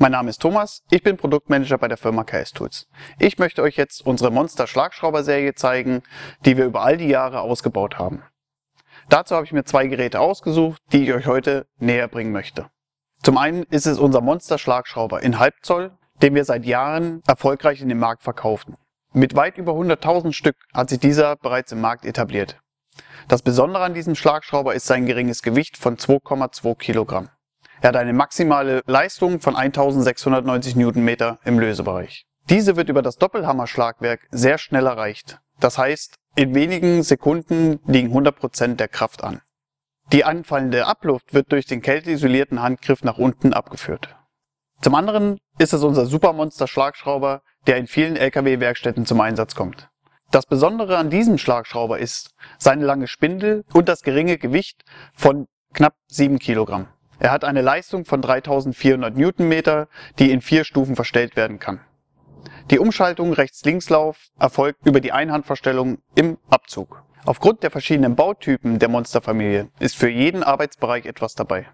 Mein Name ist Thomas, ich bin Produktmanager bei der Firma KS Tools. Ich möchte euch jetzt unsere Monster Schlagschrauber-Serie zeigen, die wir über all die Jahre ausgebaut haben. Dazu habe ich mir zwei Geräte ausgesucht, die ich euch heute näher bringen möchte. Zum einen ist es unser Monster Schlagschrauber in Halbzoll, den wir seit Jahren erfolgreich in den Markt verkauften. Mit weit über 100.000 Stück hat sich dieser bereits im Markt etabliert. Das Besondere an diesem Schlagschrauber ist sein geringes Gewicht von 2,2 Kilogramm. Er hat eine maximale Leistung von 1690 Newtonmeter im Lösebereich. Diese wird über das Doppelhammerschlagwerk sehr schnell erreicht. Das heißt, in wenigen Sekunden liegen 100% der Kraft an. Die anfallende Abluft wird durch den kälteisolierten Handgriff nach unten abgeführt. Zum anderen ist es unser Supermonster Schlagschrauber, der in vielen LKW-Werkstätten zum Einsatz kommt. Das Besondere an diesem Schlagschrauber ist seine lange Spindel und das geringe Gewicht von knapp 7 Kilogramm. Er hat eine Leistung von 3400 Newtonmeter, die in vier Stufen verstellt werden kann. Die Umschaltung Rechts-Links-Lauf erfolgt über die Einhandverstellung im Abzug. Aufgrund der verschiedenen Bautypen der Monsterfamilie ist für jeden Arbeitsbereich etwas dabei.